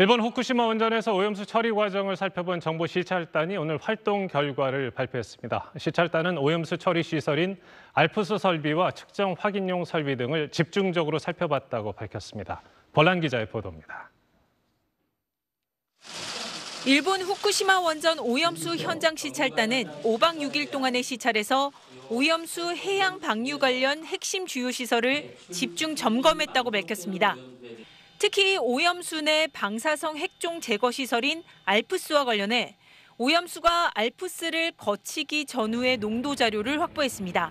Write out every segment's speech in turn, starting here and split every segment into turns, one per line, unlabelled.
일본 후쿠시마 원전에서 오염수 처리 과정을 살펴본 정부 시찰단이 오늘 활동 결과를 발표했습니다. 시찰단은 오염수 처리 시설인 알프스 설비와 측정 확인용 설비 등을 집중적으로 살펴봤다고 밝혔습니다. 벌란 기자의 보도입니다.
일본 후쿠시마 원전 오염수 현장 시찰단은 5박 6일 동안의 시찰에서 오염수 해양 방류 관련 핵심 주요 시설을 집중 점검했다고 밝혔습니다. 특히 오염수내 방사성 핵종 제거 시설인 알프스와 관련해 오염수가 알프스를 거치기 전후의 농도 자료를 확보했습니다.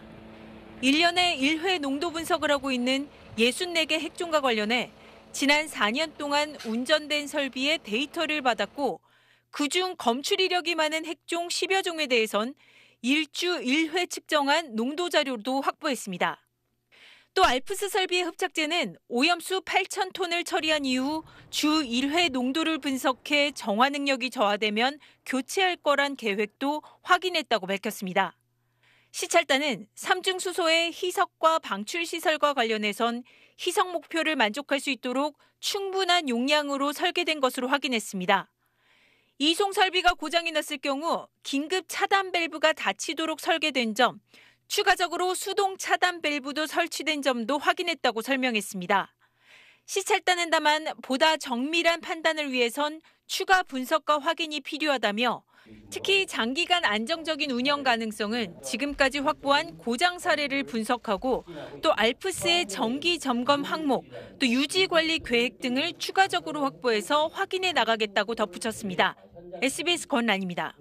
1년에 1회 농도 분석을 하고 있는 64개 핵종과 관련해 지난 4년 동안 운전된 설비의 데이터를 받았고 그중 검출 이력이 많은 핵종 10여 종에 대해선 일주 1회 측정한 농도 자료도 확보했습니다. 또 알프스 설비의 흡착제는 오염수 8천 톤을 처리한 이후 주 1회 농도를 분석해 정화 능력이 저하되면 교체할 거란 계획도 확인했다고 밝혔습니다. 시찰단은 삼중수소의 희석과 방출시설과 관련해선 희석 목표를 만족할 수 있도록 충분한 용량으로 설계된 것으로 확인했습니다. 이송 설비가 고장이 났을 경우 긴급 차단 밸브가 닫히도록 설계된 점, 추가적으로 수동 차단 밸브도 설치된 점도 확인했다고 설명했습니다. 시찰단은 다만 보다 정밀한 판단을 위해선 추가 분석과 확인이 필요하다며 특히 장기간 안정적인 운영 가능성은 지금까지 확보한 고장 사례를 분석하고 또 알프스의 정기 점검 항목, 또 유지 관리 계획 등을 추가적으로 확보해서 확인해 나가겠다고 덧붙였습니다. SBS 권란입니다.